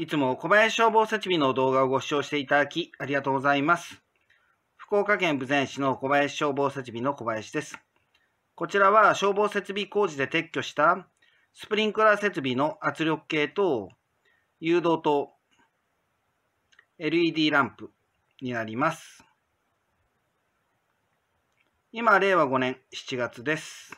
いつも小林消防設備の動画をご視聴していただきありがとうございます。福岡県豊前市の小林消防設備の小林です。こちらは消防設備工事で撤去したスプリンクラー設備の圧力計と誘導灯、LED ランプになります。今、令和5年7月です。